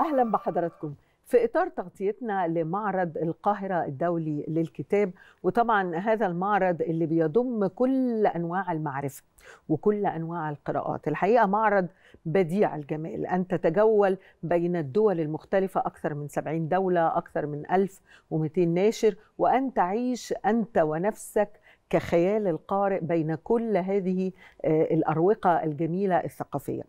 أهلا بحضراتكم في إطار تغطيتنا لمعرض القاهرة الدولي للكتاب وطبعا هذا المعرض اللي بيضم كل أنواع المعرفة وكل أنواع القراءات الحقيقة معرض بديع الجمال أن تتجول بين الدول المختلفة أكثر من 70 دولة أكثر من 1200 ناشر وأن تعيش أنت ونفسك كخيال القارئ بين كل هذه آه، الأروقة الجميلة الثقافية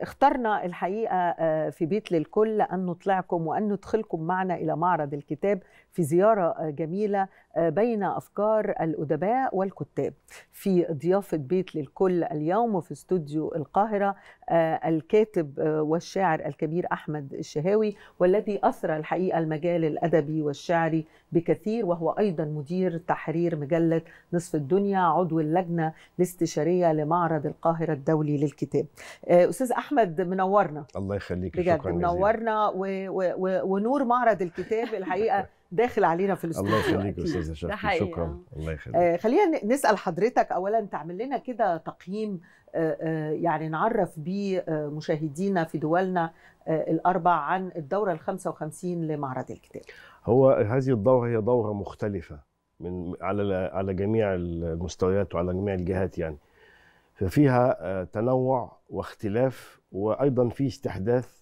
اخترنا الحقيقة آه، في بيت للكل أن نطلعكم وأن ندخلكم معنا إلى معرض الكتاب في زيارة آه، جميلة بين أفكار الأدباء والكتاب في ضيافة بيت للكل اليوم في استوديو القاهرة آه، الكاتب آه، والشاعر الكبير احمد الشهاوي والذي اثرى الحقيقه المجال الادبي والشعري بكثير وهو ايضا مدير تحرير مجله نصف الدنيا عضو اللجنه الاستشاريه لمعرض القاهره الدولي للكتاب. آه، استاذ احمد منورنا الله يخليك بجد شكرا منورنا و... و... و... ونور معرض الكتاب الحقيقه داخل علينا في الاستوديو الله يخليك استاذه شفتي شكرا آه. الله يخليك آه خلينا نسال حضرتك اولا تعمل لنا كده تقييم آه, آه، يعني نعرف بيه مشاهدينا في دولنا آه الاربع عن الدوره ال 55 لمعرض الكتاب هو هذه الدوره هي دوره مختلفه من على على جميع المستويات وعلى جميع الجهات يعني ففيها آه، تنوع واختلاف وايضا في استحداث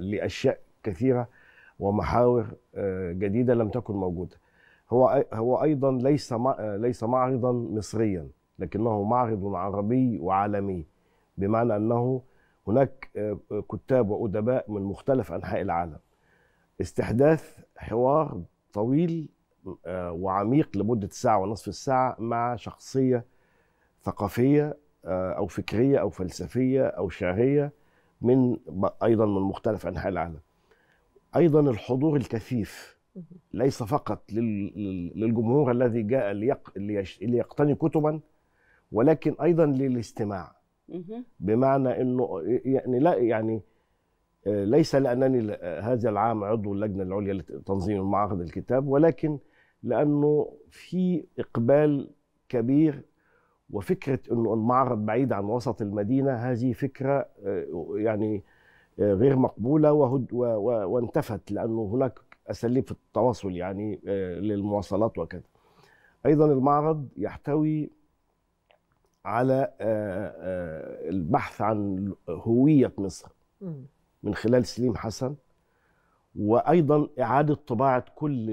لاشياء كثيره ومحاور آه، جديده لم تكن موجوده هو هو ايضا ليس آه، ليس معرضا مصريا لكنه معرض عربي وعالمي بمعنى انه هناك آه، كتاب وادباء من مختلف انحاء العالم استحداث حوار طويل وعميق لمده ساعه ونصف الساعه مع شخصيه ثقافيه او فكريه او فلسفيه او شعريه من ايضا من مختلف انحاء العالم ايضا الحضور الكثيف ليس فقط للجمهور الذي جاء ليقتني كتبا ولكن ايضا للاستماع بمعنى انه يعني لا يعني آه، ليس لانني آه، هذا العام عضو اللجنه العليا لتنظيم معرض الكتاب ولكن لانه في اقبال كبير وفكره انه المعرض بعيد عن وسط المدينه هذه فكره آه، يعني غير مقبولة وانتفت لأنه هناك أساليب في التواصل يعني آه، للمواصلات وكذا أيضا المعرض يحتوي على آه، آه، البحث عن هوية مصر من خلال سليم حسن وأيضا إعادة طباعة كل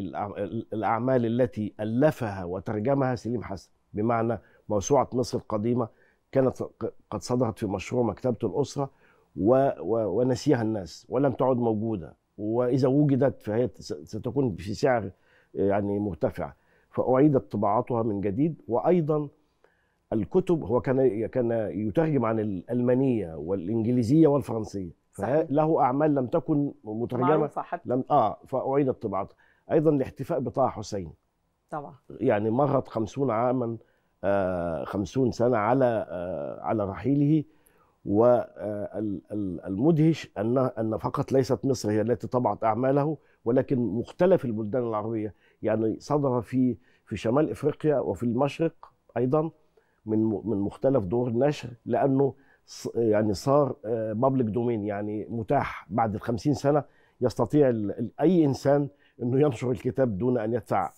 الأعمال التي ألفها وترجمها سليم حسن بمعنى موسوعة مصر القديمة كانت قد صدرت في مشروع مكتبة الأسرة و و ونسيها الناس ولم تعد موجودة وإذا وجدت فهي ستكون في سعر يعني مرتفع فأعيدت طباعتها من جديد وأيضا الكتب هو كان كان يترجم عن الألمانية والإنجليزية والفرنسية فله أعمال لم تكن مترجمة لم آه فأعيدت طباعتها أيضا الاحتفاء بطه حسين طبعا يعني مرت خمسون عاما آه خمسون سنة على آه على رحيله والمدهش أن أن فقط ليست مصر هي التي طبعت أعماله ولكن مختلف البلدان العربية يعني صدر في في شمال إفريقيا وفي المشرق أيضا من من مختلف دور النشر لأنه يعني صار بابليك آه، دومين يعني متاح بعد ال 50 سنة يستطيع أي إنسان أنه ينشر الكتاب دون أن يدفع